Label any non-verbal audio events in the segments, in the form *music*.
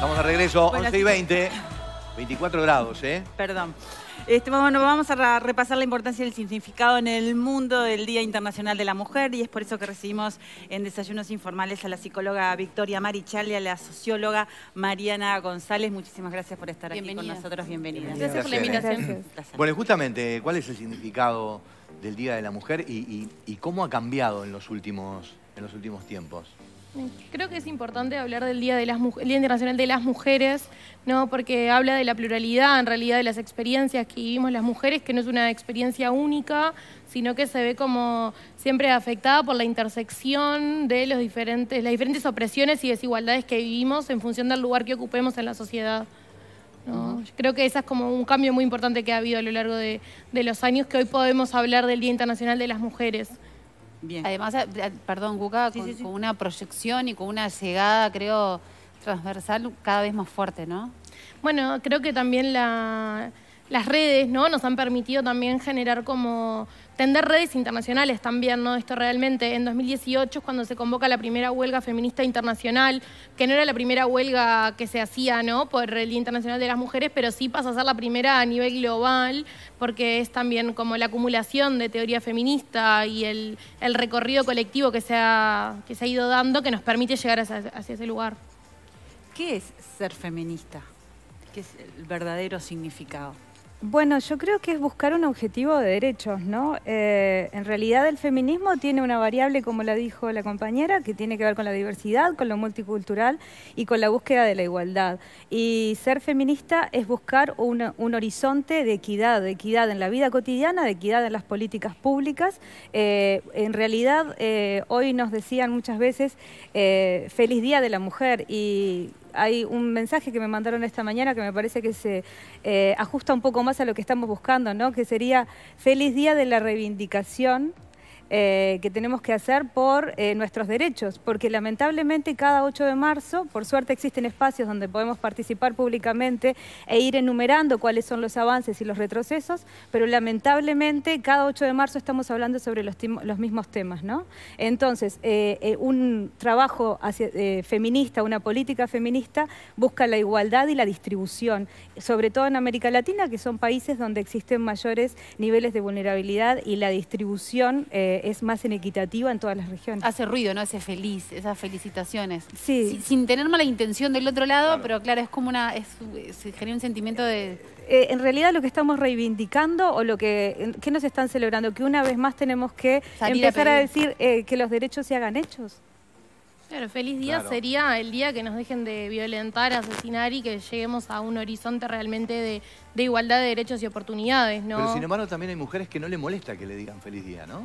Estamos de regreso, 11 y 20, 24 grados, ¿eh? Perdón. Este, bueno, vamos a repasar la importancia del significado en el mundo del Día Internacional de la Mujer y es por eso que recibimos en Desayunos Informales a la psicóloga Victoria Marichal y a la socióloga Mariana González. Muchísimas gracias por estar aquí con nosotros. Bienvenidas. Gracias, por la invitación. Bueno, justamente, ¿cuál es el significado del Día de la Mujer y, cómo ha cambiado en los últimos, en los últimos tiempos? Creo que es importante hablar del Día, de las, Día Internacional de las Mujeres, ¿no? porque habla de la pluralidad, en realidad, de las experiencias que vivimos las mujeres, que no es una experiencia única, sino que se ve como siempre afectada por la intersección de los diferentes, las diferentes opresiones y desigualdades que vivimos en función del lugar que ocupemos en la sociedad. ¿no? Creo que ese es como un cambio muy importante que ha habido a lo largo de los años, que hoy podemos hablar del Día Internacional de las Mujeres. Además, perdón, Cuca, con, una proyección y con una llegada, creo, transversal cada vez más fuerte, ¿no? Bueno, creo que también la, las redes, ¿no? Nos han permitido también generar como tender redes internacionales también, ¿no? Esto realmente en 2018 cuando se convoca la primera huelga feminista internacional, que no era la primera huelga que se hacía, ¿no? Por el Día Internacional de las Mujeres, pero sí pasa a ser la primera a nivel global, porque es también como la acumulación de teoría feminista y el, recorrido colectivo que se, ha, que se ha ido dando que nos permite llegar hacia ese lugar. ¿Qué es ser feminista? ¿Qué es el verdadero significado? Bueno, yo creo que es buscar un objetivo de derechos, ¿no? Eh, en realidad el feminismo tiene una variable, como la dijo la compañera, que tiene que ver con la diversidad, con lo multicultural y con la búsqueda de la igualdad. Y ser feminista es buscar un, horizonte de equidad, de equidad en la vida cotidiana, de equidad en las políticas públicas. Eh, en realidad, eh, hoy nos decían muchas veces, feliz Día de la Mujer, y hay un mensaje que me mandaron esta mañana que me parece que se eh, ajusta un poco más a lo que estamos buscando, ¿no? Que sería feliz día de la reivindicación eh, que tenemos que hacer por eh, nuestros derechos, porque lamentablemente cada 8 de marzo, por suerte existen espacios donde podemos participar públicamente e ir enumerando cuáles son los avances y los retrocesos, pero lamentablemente cada 8 de marzo estamos hablando sobre los, mismos temas, ¿no? Entonces, eh, un trabajo feminista, una política feminista, busca la igualdad y la distribución, sobre todo en América Latina, que son países donde existen mayores niveles de vulnerabilidad y la distribución es más inequitativa en todas las regiones. Hace ruido, ¿no? hace feliz, esas felicitaciones. Sí. Sin, tener mala intención del otro lado, pero claro, es como una. se genera un sentimiento de. Eh, eh, en realidad lo que estamos reivindicando o lo que, ¿qué nos están celebrando, que una vez más tenemos que empezar a, decir eh, que los derechos se hagan hechos. Claro, feliz día sería el día que nos dejen de violentar, asesinar y que lleguemos a un horizonte realmente de, de igualdad de derechos y oportunidades, ¿no? Pero sin embargo también hay mujeres que no le molesta que le digan feliz día, ¿no?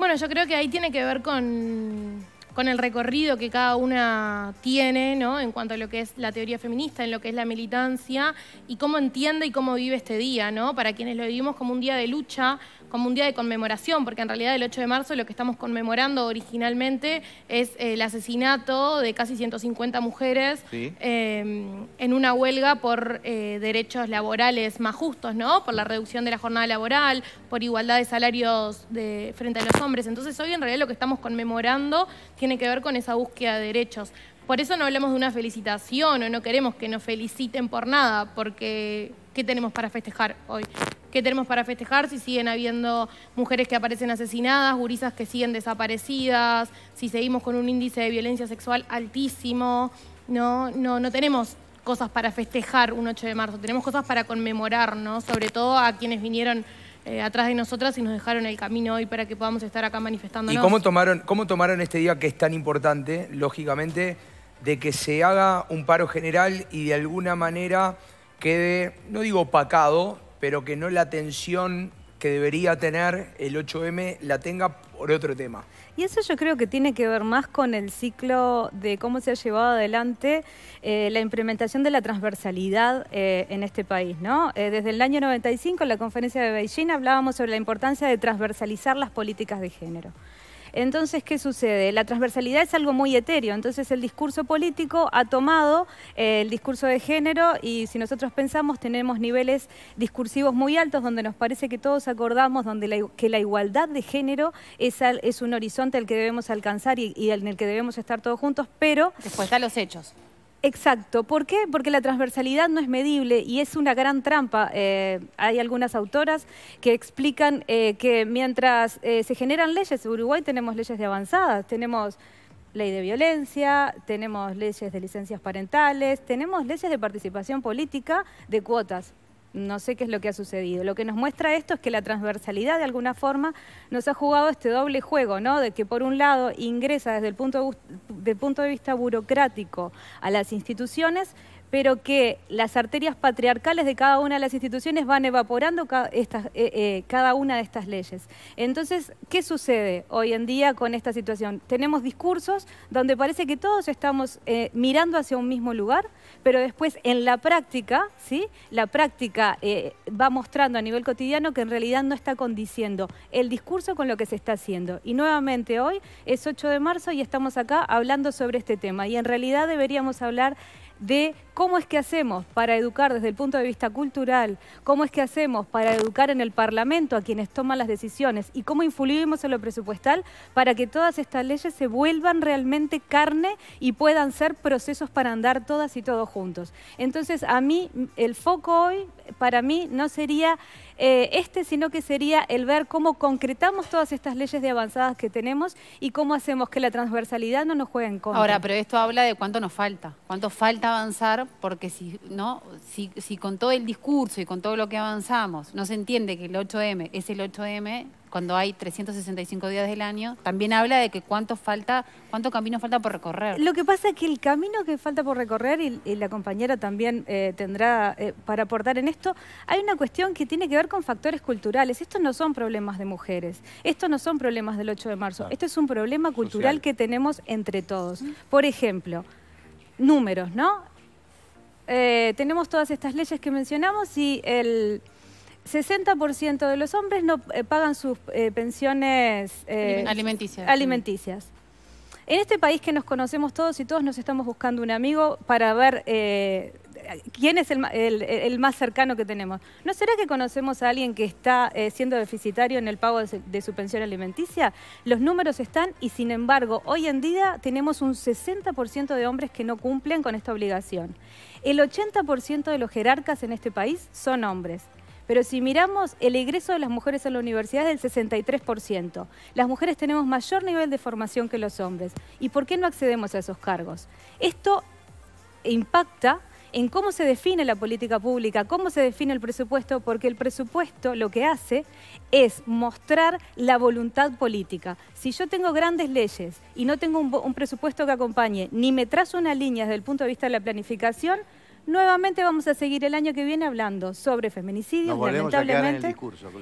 Bueno, yo creo que ahí tiene que ver con, el recorrido que cada una tiene, ¿no? En cuanto a lo que es la teoría feminista, en lo que es la militancia y cómo entiende y cómo vive este día, ¿no? Para quienes lo vivimos como un día de lucha, como un día de conmemoración, porque en realidad el 8 de marzo lo que estamos conmemorando originalmente es eh, el asesinato de casi 150 mujeres eh, en una huelga por eh, derechos laborales más justos, ¿no? Por la reducción de la jornada laboral, por igualdad de salarios de, frente a los hombres. Entonces hoy en realidad lo que estamos conmemorando tiene que ver con esa búsqueda de derechos. Por eso no hablamos de una felicitación o no queremos que nos feliciten por nada, porque ¿qué tenemos para festejar hoy? qué tenemos para festejar, si siguen habiendo mujeres que aparecen asesinadas, gurisas que siguen desaparecidas, si seguimos con un índice de violencia sexual altísimo. No, no, no tenemos cosas para festejar un 8 de marzo, tenemos cosas para conmemorar, ¿no? sobre todo a quienes vinieron eh, atrás de nosotras y nos dejaron el camino hoy para que podamos estar acá manifestando. ¿Y cómo tomaron, cómo tomaron este día que es tan importante, lógicamente, de que se haga un paro general y de alguna manera quede, no digo opacado, pero que no la atención que debería tener el 8M la tenga por otro tema. Y eso yo creo que tiene que ver más con el ciclo de cómo se ha llevado adelante eh, la implementación de la transversalidad eh, en este país. Eh, desde el año 95, en la conferencia de Beijing, hablábamos sobre la importancia de transversalizar las políticas de género. Entonces, ¿qué sucede? La transversalidad es algo muy etéreo, entonces el discurso político ha tomado eh, el discurso de género y si nosotros pensamos tenemos niveles discursivos muy altos donde nos parece que todos acordamos donde que la igualdad de género es, un horizonte al que debemos alcanzar y, y en el que debemos estar todos juntos, pero... Después están los hechos. Exacto. ¿Por qué? Porque la transversalidad no es medible y es una gran trampa. Eh, hay algunas autoras que explican eh, que mientras eh, se generan leyes, en Uruguay tenemos leyes de avanzadas, tenemos ley de violencia, tenemos leyes de licencias parentales, tenemos leyes de participación política de cuotas. No sé qué es lo que ha sucedido. Lo que nos muestra esto es que la transversalidad, de alguna forma, nos ha jugado este doble juego, ¿no? De que, por un lado, ingresa desde el punto de, punto de vista burocrático a las instituciones, pero que las arterias patriarcales de cada una de las instituciones van evaporando eh, eh, cada una de estas leyes. Entonces, ¿qué sucede hoy en día con esta situación? Tenemos discursos donde parece que todos estamos eh, mirando hacia un mismo lugar, pero después en la práctica, ¿sí? La práctica va mostrando a nivel cotidiano que en realidad no está condiciendo el discurso con lo que se está haciendo. Y nuevamente hoy es 8 de marzo y estamos acá hablando sobre este tema. Y en realidad deberíamos hablar de cómo es que hacemos para educar desde el punto de vista cultural, cómo es que hacemos para educar en el Parlamento a quienes toman las decisiones y cómo influimos en lo presupuestal para que todas estas leyes se vuelvan realmente carne y puedan ser procesos para andar todas y todos juntos. Entonces, a mí el foco hoy para mí no sería eh, este, sino que sería el ver cómo concretamos todas estas leyes de avanzadas que tenemos y cómo hacemos que la transversalidad no nos juegue en contra. Ahora, pero esto habla de cuánto nos falta, cuánto falta avanzar, porque si, ¿no? si, si con todo el discurso y con todo lo que avanzamos no se entiende que el 8M es el 8M, cuando hay 365 días del año, también habla de que cuánto falta, cuánto camino falta por recorrer. Lo que pasa es que el camino que falta por recorrer, y, la compañera también eh, tendrá eh, para aportar en esto, hay una cuestión que tiene que ver con factores culturales. Estos no son problemas de mujeres, estos no son problemas del 8 de marzo, esto es un problema cultural que tenemos entre todos. Por ejemplo, números, ¿no? Eh, tenemos todas estas leyes que mencionamos y el 60% de los hombres no eh, pagan sus eh, pensiones eh, alimenticias. En este país que nos conocemos todos y todos nos estamos buscando un amigo para ver quién es el, más cercano que tenemos. ¿No será que conocemos a alguien que está siendo deficitario en el pago de, de su pensión alimenticia? Los números están y sin embargo hoy en día tenemos un 60% de hombres que no cumplen con esta obligación. El 80% de los jerarcas en este país son hombres. Pero si miramos el ingreso de las mujeres a la universidad es del 63%. Las mujeres tenemos mayor nivel de formación que los hombres. ¿Y por qué no accedemos a esos cargos? Esto impacta en cómo se define la política pública, cómo se define el presupuesto, porque el presupuesto lo que hace es mostrar la voluntad política. Si yo tengo grandes leyes y no tengo un, un presupuesto que acompañe, ni me trazo una línea desde el punto de vista de la planificación, Nuevamente vamos a seguir el año que viene hablando sobre feminicidios, lamentablemente.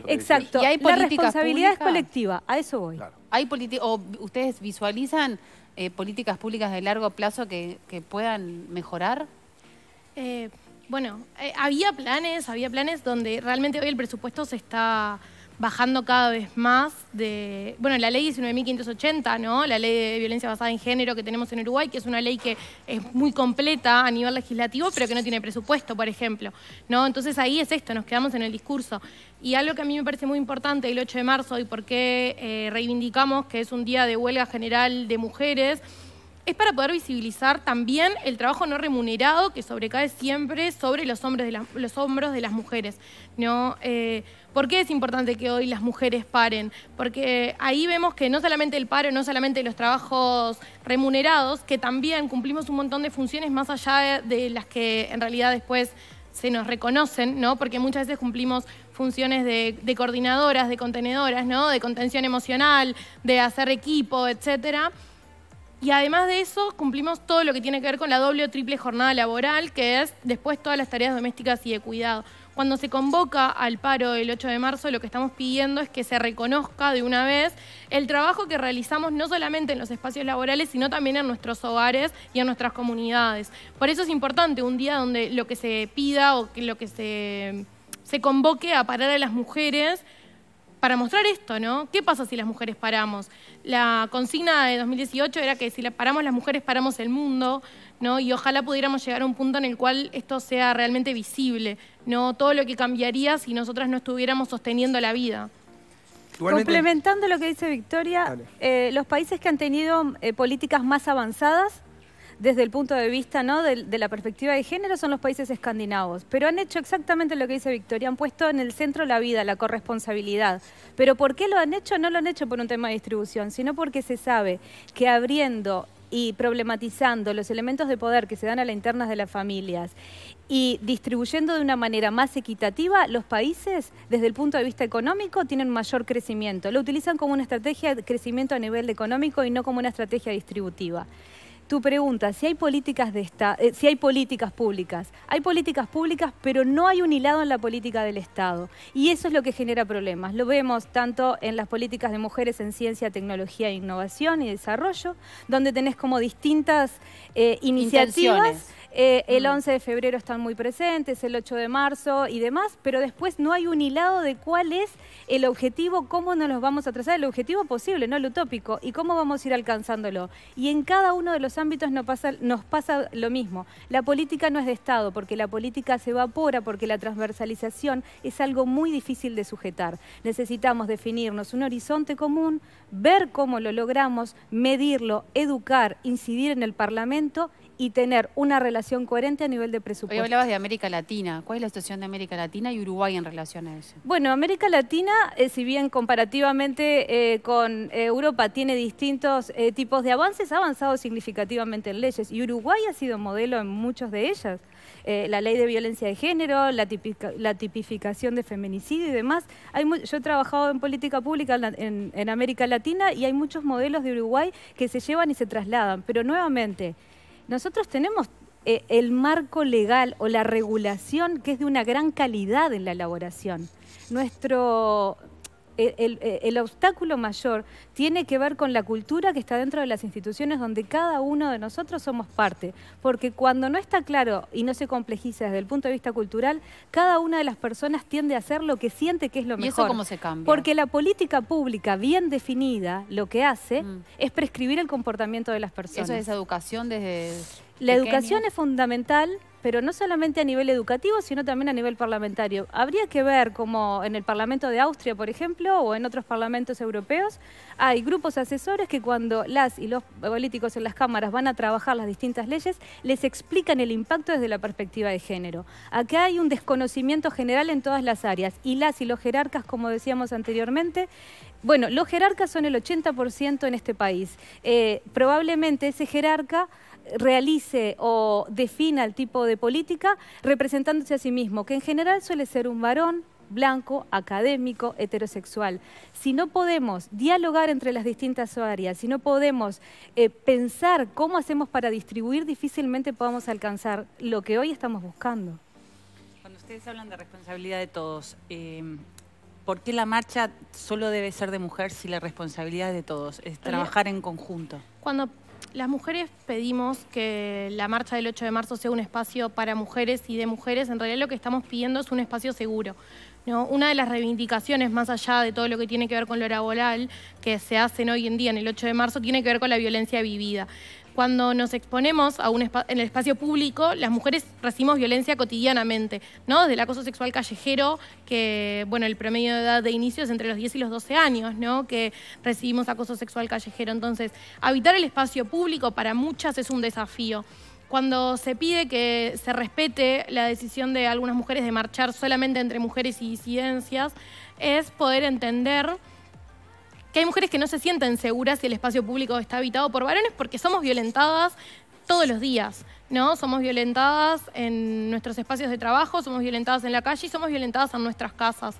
Exacto. ¿Y hay la responsabilidad es colectiva, a eso voy. Hay o ustedes visualizan eh, políticas públicas de largo plazo que, que puedan mejorar? Eh, bueno, eh, había planes, había planes donde realmente hoy el presupuesto se está bajando cada vez más de, bueno, la ley 19.580, ¿no? La ley de violencia basada en género que tenemos en Uruguay, que es una ley que es muy completa a nivel legislativo, pero que no tiene presupuesto, por ejemplo, ¿no? Entonces ahí es esto, nos quedamos en el discurso. Y algo que a mí me parece muy importante el 8 de marzo y por qué eh, reivindicamos que es un día de huelga general de mujeres, es para poder visibilizar también el trabajo no remunerado que sobrecae siempre sobre los, hombres de los hombros de las mujeres. ¿no? Eh, ¿Por qué es importante que hoy las mujeres paren? Porque ahí vemos que no solamente el paro, no solamente los trabajos remunerados, que también cumplimos un montón de funciones más allá de las que en realidad después se nos reconocen, Porque muchas veces cumplimos funciones de, coordinadoras, de contenedoras, De contención emocional, de hacer equipo, etcétera. Y además de eso, cumplimos todo lo que tiene que ver con la doble o triple jornada laboral, que es después todas las tareas domésticas y de cuidado. Cuando se convoca al paro el 8 de marzo, lo que estamos pidiendo es que se reconozca de una vez el trabajo que realizamos no solamente en los espacios laborales, sino también en nuestros hogares y en nuestras comunidades. Por eso es importante un día donde lo que se pida o que lo que se, se convoque a parar a las mujeres para mostrar esto, ¿no? ¿Qué pasa si las mujeres paramos? La consigna de 2018 era que si paramos las mujeres paramos el mundo, ¿no? Y ojalá pudiéramos llegar a un punto en el cual esto sea realmente visible, ¿no? Todo lo que cambiaría si nosotras no estuviéramos sosteniendo la vida. Complementando lo que dice Victoria, eh, los países que han tenido eh, políticas más avanzadas desde el punto de vista de, de, la perspectiva de género son los países escandinavos, pero han hecho exactamente lo que dice Victoria, han puesto en el centro la vida, la corresponsabilidad. Pero ¿por qué lo han hecho? No lo han hecho por un tema de distribución, sino porque se sabe que abriendo y problematizando los elementos de poder que se dan a las internas de las familias y distribuyendo de una manera más equitativa, los países, desde el punto de vista económico, tienen mayor crecimiento. Lo utilizan como una estrategia de crecimiento a nivel económico y no como una estrategia distributiva tu pregunta, si hay políticas de esta, eh, si hay políticas públicas, hay políticas públicas, pero no hay un hilado en la política del Estado. Y eso es lo que genera problemas. Lo vemos tanto en las políticas de mujeres en ciencia, tecnología, e innovación y desarrollo, donde tenés como distintas eh, iniciativas eh, el 11 mm. de febrero están muy presentes, el 8 de marzo y demás, pero después no hay un hilado de cuál es el objetivo, cómo nos los vamos a trazar, el objetivo posible, no el utópico, y cómo vamos a ir alcanzándolo. Y en cada uno de los ámbitos pasa, nos pasa lo mismo. La política no es de Estado, porque la política se evapora, porque la transversalización es algo muy difícil de sujetar. Necesitamos definirnos un horizonte común, ver cómo lo logramos, medirlo, educar, incidir en el Parlamento y tener una relación coherente a nivel de presupuesto. Hoy hablabas de América Latina. ¿Cuál es la situación de América Latina y Uruguay en relación a eso? Bueno, América Latina, eh, si bien comparativamente eh, con eh, Europa tiene distintos tipos de avances, ha avanzado significativamente en leyes y Uruguay ha sido modelo en muchos de ellas. la ley de violencia de género, la, la tipificación de feminicidio y demás. Hay yo he trabajado en política pública en América Latina y hay muchos modelos de Uruguay que se llevan y se trasladan, pero nuevamente nosotros tenemos eh, el marco legal o la regulación que es de una gran calidad en la elaboración. Nuestro eh, el, obstáculo mayor tiene que ver con la cultura que está dentro de las instituciones donde cada uno de nosotros somos parte. Porque cuando no está claro y no se complejiza desde el punto de vista cultural, cada una de las personas tiende a hacer lo que siente que es lo mejor. ¿Y eso cómo se cambia? Porque la política pública bien definida lo que hace mm. es prescribir el comportamiento de las personas. Eso es educación desde... La educación es fundamental, pero no solamente a nivel educativo, sino también a nivel parlamentario. Habría que ver como en el Parlamento de Austria, por ejemplo, o en otros parlamentos europeos, hay grupos asesores que cuando las y los políticos en las cámaras van a trabajar las distintas leyes, les explican el impacto desde la perspectiva de género. Acá hay un desconocimiento general en todas las áreas y las y los jerarcas, como decíamos anteriormente, bueno, los jerarcas son el 80% en este país. Eh, probablemente ese jerarca realice o defina el tipo de política representándose a sí mismo, que en general suele ser un varón blanco, académico, heterosexual. Si no podemos dialogar entre las distintas áreas, si no podemos eh, pensar cómo hacemos para distribuir, difícilmente podamos alcanzar lo que hoy estamos buscando. Cuando ustedes hablan de responsabilidad de todos, eh, ¿por qué la marcha solo debe ser de mujer si la responsabilidad de todos? Es trabajar en conjunto. Cuando las mujeres pedimos que la marcha del 8 de marzo sea un espacio para mujeres y de mujeres. En realidad lo que estamos pidiendo es un espacio seguro. ¿no? Una de las reivindicaciones, más allá de todo lo que tiene que ver con lo laboral, que se hacen hoy en día en el 8 de marzo, tiene que ver con la violencia vivida cuando nos exponemos a un en el espacio público, las mujeres recibimos violencia cotidianamente, ¿no? Desde el acoso sexual callejero, que, bueno, el promedio de edad de inicio es entre los 10 y los 12 años, ¿no? Que recibimos acoso sexual callejero. Entonces, habitar el espacio público para muchas es un desafío cuando se pide que se respete la decisión de algunas mujeres de marchar solamente entre mujeres y disidencias, es poder entender hay mujeres que no se sienten seguras si el espacio público está habitado por varones porque somos violentadas todos los días, ¿no? Somos violentadas en nuestros espacios de trabajo, somos violentadas en la calle y somos violentadas en nuestras casas.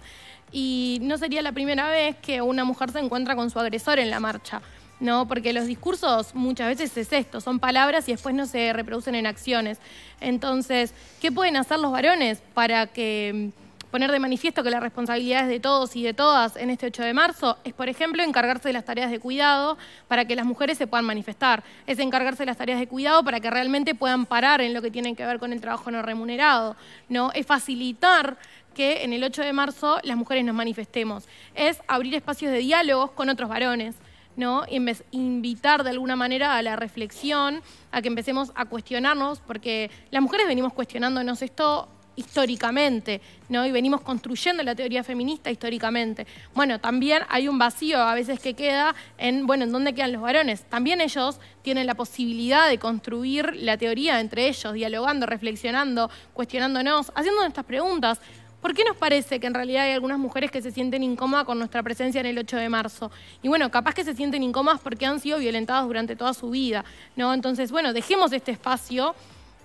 Y no sería la primera vez que una mujer se encuentra con su agresor en la marcha. ¿no? Porque los discursos muchas veces es esto, son palabras y después no se reproducen en acciones. Entonces, ¿qué pueden hacer los varones para que poner de manifiesto que la responsabilidad es de todos y de todas en este 8 de marzo es, por ejemplo, encargarse de las tareas de cuidado para que las mujeres se puedan manifestar. Es encargarse de las tareas de cuidado para que realmente puedan parar en lo que tienen que ver con el trabajo no remunerado. ¿no? Es facilitar que en el 8 de marzo las mujeres nos manifestemos. Es abrir espacios de diálogos con otros varones. ¿no? invitar de alguna manera a la reflexión, a que empecemos a cuestionarnos, porque las mujeres venimos cuestionándonos esto históricamente, ¿no? Y venimos construyendo la teoría feminista históricamente. Bueno, también hay un vacío a veces que queda en, bueno, ¿en dónde quedan los varones? También ellos tienen la posibilidad de construir la teoría entre ellos, dialogando, reflexionando, cuestionándonos, haciendo nuestras preguntas. ¿Por qué nos parece que en realidad hay algunas mujeres que se sienten incómodas con nuestra presencia en el 8 de marzo? Y bueno, capaz que se sienten incómodas porque han sido violentadas durante toda su vida, ¿no? Entonces, bueno, dejemos este espacio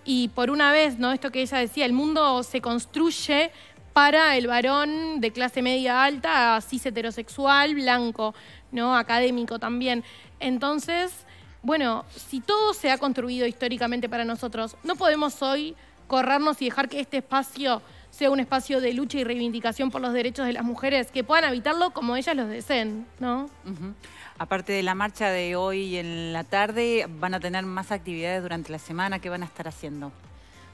y por una vez, ¿no? Esto que ella decía, el mundo se construye para el varón de clase media alta, así heterosexual, blanco, ¿no? Académico también. Entonces, bueno, si todo se ha construido históricamente para nosotros, no podemos hoy corrernos y dejar que este espacio sea un espacio de lucha y reivindicación por los derechos de las mujeres, que puedan habitarlo como ellas los deseen, ¿no? Aparte de la marcha de hoy en la tarde, ¿van a tener más actividades durante la semana? ¿Qué van a estar haciendo?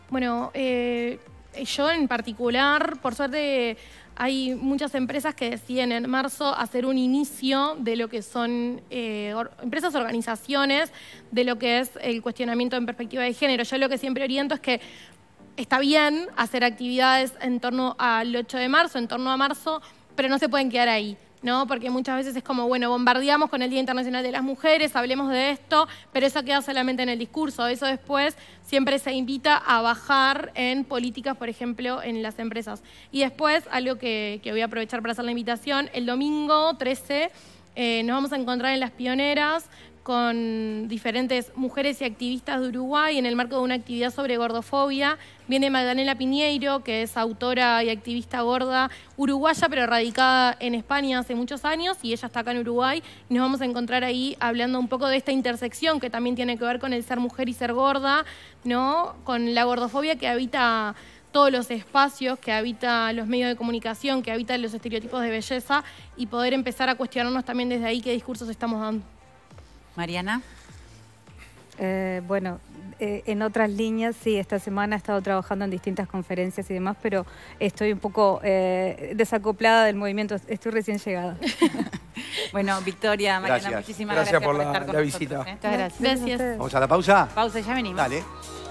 Bueno, eh, yo en particular, por suerte, hay muchas empresas que deciden en marzo hacer un inicio de lo que son eh, empresas, organizaciones, de lo que es el cuestionamiento en perspectiva de género. Yo lo que siempre oriento es que está bien hacer actividades en torno al 8 de marzo, en torno a marzo, pero no se pueden quedar ahí. Porque muchas veces es como, bueno, bombardeamos con el Día Internacional de las Mujeres, hablemos de esto, pero eso queda solamente en el discurso. Eso después siempre se invita a bajar en políticas, por ejemplo, en las empresas. Y después, algo que, voy a aprovechar para hacer la invitación, el domingo 13 eh, nos vamos a encontrar en Las Pioneras con diferentes mujeres y activistas de Uruguay en el marco de una actividad sobre gordofobia. Viene Magdalena Piñeiro, que es autora y activista gorda uruguaya, pero radicada en España hace muchos años, y ella está acá en Uruguay. Y nos vamos a encontrar ahí hablando un poco de esta intersección que también tiene que ver con el ser mujer y ser gorda, ¿no? Con la gordofobia que habita todos los espacios, que habita los medios de comunicación, que habita los estereotipos de belleza, y poder empezar a cuestionarnos también desde ahí qué discursos estamos dando. Mariana. Eh, bueno, eh, en otras líneas, sí, esta semana he estado trabajando en distintas conferencias y demás, pero estoy un poco eh, desacoplada del movimiento, estoy recién llegada. *laughs* bueno, Victoria, Mariana, muchísimas gracias, por, la, visita. Muchas gracias. Vamos a la pausa. Pausa ya venimos. Dale.